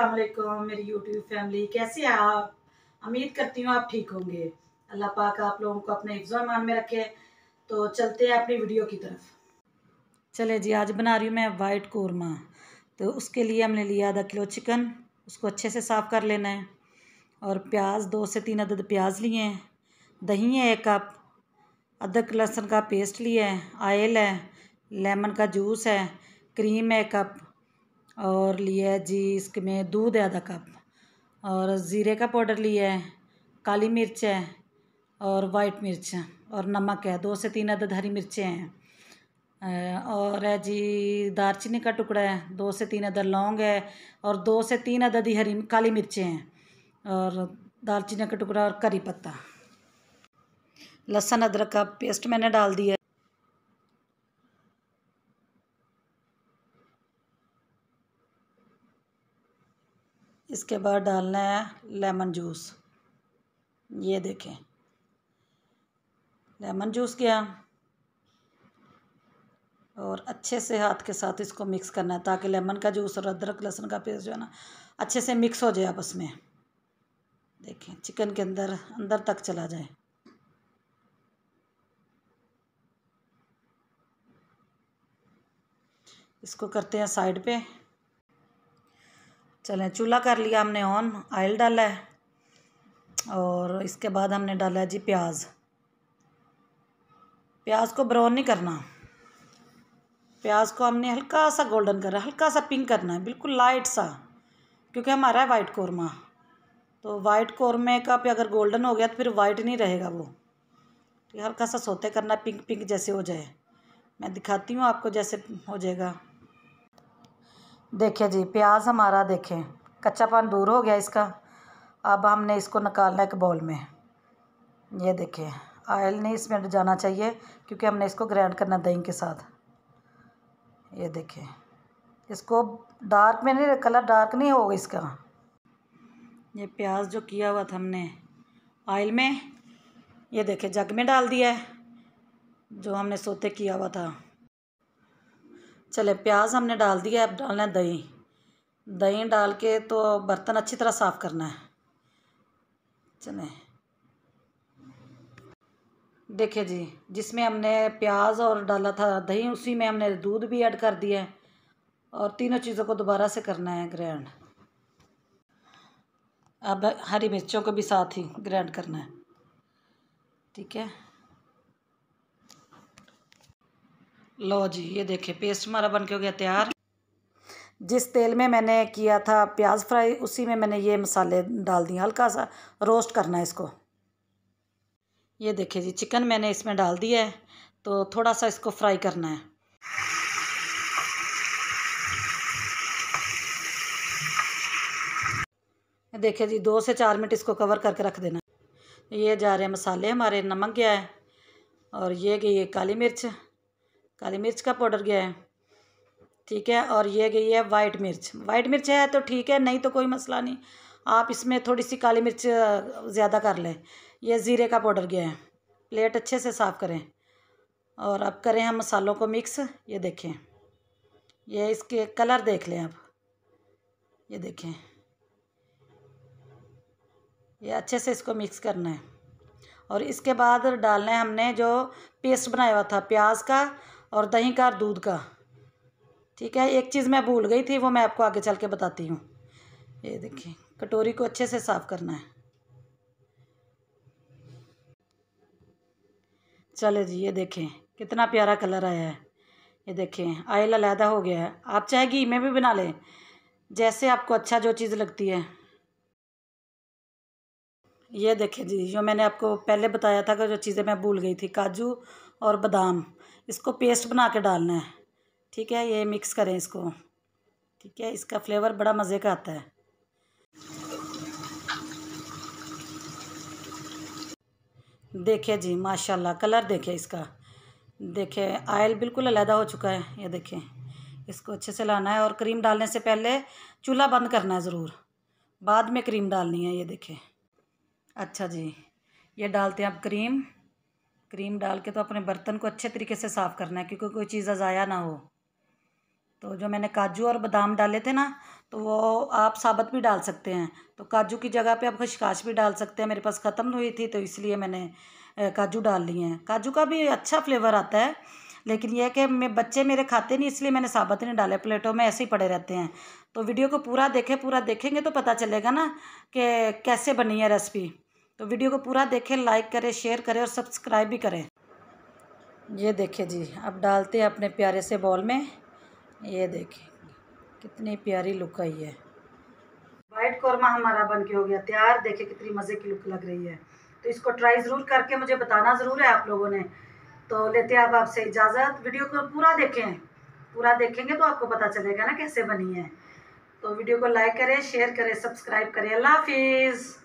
असलम मेरी YouTube family कैसे हैं आप उम्मीद करती हूँ आप ठीक होंगे अल्लाह पाक आप लोगों को अपने मान में रखे तो चलते हैं अपनी वीडियो की तरफ चले जी आज बना रही हूँ मैं वाइट कौरमा तो उसके लिए हमने लिया आधा किलो चिकन उसको अच्छे से साफ़ कर लेना है और प्याज दो से तीन अदद प्याज लिए हैं दही है एक कप अदरक लहसुन का पेस्ट लिया है आयल है लेमन का जूस है क्रीम है एक कप और लिया है जी इसमें दूध है आधा कप और ज़ीरे का पाउडर लिया है काली मिर्च है और वाइट मिर्च है और नमक है दो से तीन अदद हरी मिर्चें हैं और है जी दालचीनी का टुकड़ा है दो से तीन अदर लौंग है और दो से तीन अदद ही हरी काली मिर्चें हैं और दालचीनी का टुकड़ा और करी पत्ता लहसुन अदरक का पेस्ट मैंने डाल दिया इसके बाद डालना है लेमन जूस ये देखें लेमन जूस गया और अच्छे से हाथ के साथ इसको मिक्स करना है ताकि लेमन का जूस और अदरक लहसुन का पेस्ट जो है ना अच्छे से मिक्स हो जाए आपस में देखें चिकन के अंदर अंदर तक चला जाए इसको करते हैं साइड पे चलें चूल्हा कर लिया हमने ऑन आयल डाला है और इसके बाद हमने डाला है जी प्याज प्याज को ब्राउन नहीं करना प्याज को हमने हल्का सा गोल्डन करना हल्का सा पिंक करना है बिल्कुल लाइट सा क्योंकि हमारा है वाइट कौरमा तो वाइट कौरमे का पे अगर गोल्डन हो गया तो फिर वाइट नहीं रहेगा वो तो हल्का सा सोते करना पिंक पिंक जैसे हो जाए मैं दिखाती हूँ आपको जैसे हो जाएगा देखिए जी प्याज हमारा देखें कच्चापन दूर हो गया इसका अब हमने इसको निकालना एक बॉल में ये देखें आयल नहीं इसमें जाना चाहिए क्योंकि हमने इसको ग्राइंड करना दही के साथ ये देखें इसको डार्क में नहीं कलर डार्क नहीं होगा इसका ये प्याज जो किया हुआ था हमने आयल में ये देखें जग में डाल दिया है जो हमने सोते किया हुआ था चले प्याज हमने डाल दिया अब डालना है दही दही डाल के तो बर्तन अच्छी तरह साफ़ करना है चले देखिए जी जिसमें हमने प्याज और डाला था दही उसी में हमने दूध भी ऐड कर दिया है और तीनों चीज़ों को दोबारा से करना है ग्रैंड अब हरी मिर्चों को भी साथ ही ग्रैंड करना है ठीक है लो जी ये देखिए पेस्ट हमारा बन के हो गया तैयार जिस तेल में मैंने किया था प्याज फ्राई उसी में मैंने ये मसाले डाल दिए हल्का सा रोस्ट करना है इसको ये देखिए जी चिकन मैंने इसमें डाल दिया है तो थोड़ा सा इसको फ्राई करना है देखिए जी दो से चार मिनट इसको कवर करके रख देना ये जा रहे हैं मसाले हमारे नमक गया है और ये गई है काली मिर्च काली मिर्च का पाउडर गया है ठीक है और ये गई है वाइट मिर्च वाइट मिर्च है तो ठीक है नहीं तो कोई मसला नहीं आप इसमें थोड़ी सी काली मिर्च ज़्यादा कर लें यह ज़ीरे का पाउडर गया है प्लेट अच्छे से साफ़ करें और अब करें हम मसालों को मिक्स ये देखें ये इसके कलर देख लें आप ये देखें ये अच्छे से इसको मिक्स करना है और इसके बाद डालना है हमने जो पेस्ट बनाया हुआ था प्याज का और दही का और दूध का ठीक है एक चीज़ मैं भूल गई थी वो मैं आपको आगे चल के बताती हूँ ये देखिए कटोरी को अच्छे से साफ़ करना है चले जी ये देखें कितना प्यारा कलर आया है ये देखें आयल अलहदा हो गया है आप चाहे घी में भी बना लें जैसे आपको अच्छा जो चीज़ लगती है ये देखें जी जो मैंने आपको पहले बताया था कि जो चीज़ें मैं भूल गई थी काजू और बादाम इसको पेस्ट बना के डालना है ठीक है ये मिक्स करें इसको ठीक है इसका फ्लेवर बड़ा मज़े का आता है देखिए जी माशाल्लाह कलर देखिए इसका देखिए आयल बिल्कुल अलहदा हो चुका है ये देखें इसको अच्छे से लाना है और क्रीम डालने से पहले चूल्हा बंद करना है ज़रूर बाद में क्रीम डालनी है ये देखें अच्छा जी ये डालते हैं अब क्रीम क्रीम डाल के तो अपने बर्तन को अच्छे तरीके से साफ़ करना है क्योंकि कोई चीज़ ज़ाया ना हो तो जो मैंने काजू और बादाम डाले थे ना तो वो आप साबत भी डाल सकते हैं तो काजू की जगह पे आप खशकाश भी डाल सकते हैं मेरे पास ख़त्म हुई थी तो इसलिए मैंने काजू डाल लिए हैं काजू का भी अच्छा फ्लेवर आता है लेकिन यह कि मैं बच्चे मेरे खाते नहीं इसलिए मैंने साबत नहीं डाले प्लेटों में ऐसे ही पड़े रहते हैं तो वीडियो को पूरा देखें पूरा देखेंगे तो पता चलेगा ना कि कैसे बनी है रेसिपी तो वीडियो को पूरा देखें लाइक करें शेयर करें और सब्सक्राइब भी करें ये देखिए जी अब डालते हैं अपने प्यारे से बॉल में ये देखिए कितनी प्यारी लुक आई है वाइट कौरमा हमारा बन के हो गया तैयार देखें कितनी मज़े की लुक लग रही है तो इसको ट्राई ज़रूर करके मुझे बताना ज़रूर है आप लोगों ने तो लेते हैं अब आपसे इजाज़त वीडियो को पूरा देखें पूरा देखेंगे तो आपको पता चलेगा ना कैसे बनी है तो वीडियो को लाइक करें शेयर करें सब्सक्राइब करें अल्लाह हाफिज़